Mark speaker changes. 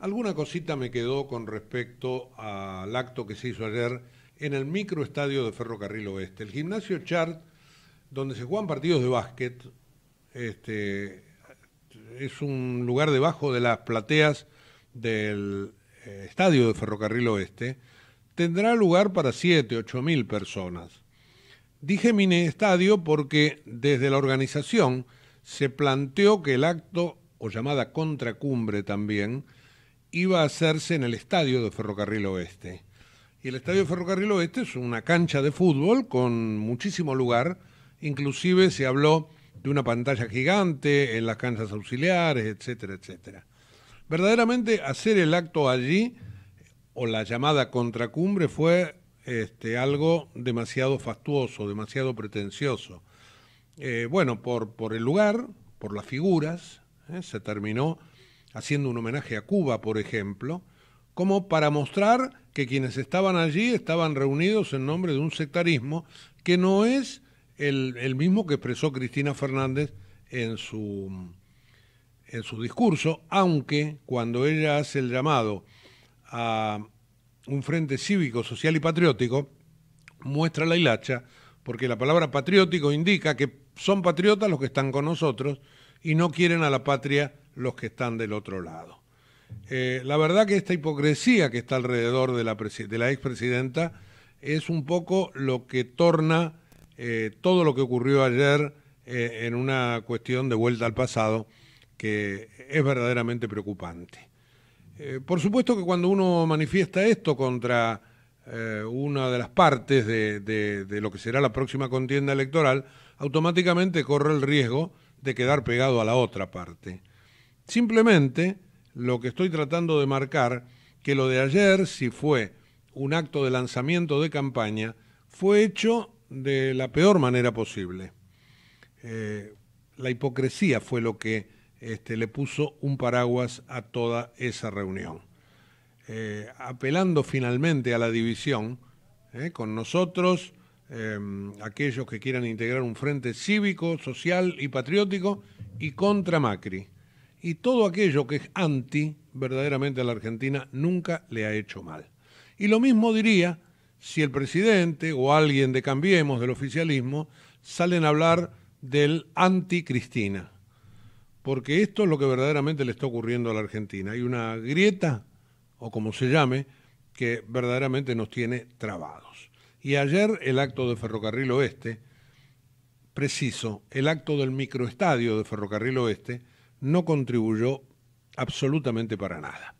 Speaker 1: Alguna cosita me quedó con respecto al acto que se hizo ayer en el microestadio de Ferrocarril Oeste. El gimnasio Chart, donde se juegan partidos de básquet, este, es un lugar debajo de las plateas del eh, estadio de Ferrocarril Oeste, tendrá lugar para 7, 8 mil personas. Dije mini estadio porque desde la organización se planteó que el acto, o llamada contracumbre también, iba a hacerse en el estadio de Ferrocarril Oeste. Y el estadio de Ferrocarril Oeste es una cancha de fútbol con muchísimo lugar, inclusive se habló de una pantalla gigante en las canchas auxiliares, etcétera, etcétera. Verdaderamente hacer el acto allí o la llamada contracumbre fue este, algo demasiado fastuoso, demasiado pretencioso. Eh, bueno, por, por, el lugar, por las figuras, eh, se terminó haciendo un homenaje a Cuba, por ejemplo, como para mostrar que quienes estaban allí estaban reunidos en nombre de un sectarismo que no es el, mismo que expresó Cristina Fernández en su, en su discurso, aunque cuando ella hace el llamado a un frente cívico, social y patriótico, muestra la hilacha, porque la palabra patriótico indica que son patriotas los que están con nosotros y no quieren a la patria los que están del otro lado. Eh, la verdad que esta hipocresía que está alrededor de la, expresidenta es un poco lo que torna eh, todo lo que ocurrió ayer eh, en una cuestión de vuelta al pasado que es verdaderamente preocupante. por supuesto que cuando uno manifiesta esto contra una de las partes de lo que será la próxima contienda electoral, automáticamente corre el riesgo de quedar pegado a la otra parte. Simplemente lo que estoy tratando de marcar, que lo de ayer, si fue un acto de lanzamiento de campaña, fue hecho de la peor manera posible. Eh, la hipocresía fue lo que este, le puso un paraguas a toda esa reunión. Eh, apelando finalmente a la división, eh, con nosotros, em, aquellos que quieran integrar un frente cívico, social y patriótico, y contra Macri y todo aquello que es anti verdaderamente a la Argentina nunca le ha hecho mal. Y lo mismo diría si el presidente o alguien de Cambiemos, del oficialismo, salen a hablar del anti-Cristina. Porque esto es lo que verdaderamente le está ocurriendo a la Argentina. Hay una grieta, o como se llame, que verdaderamente nos tiene trabados. Y ayer el acto de Ferrocarril Oeste, preciso, el acto del microestadio de Ferrocarril Oeste, no contribuyó absolutamente para nada.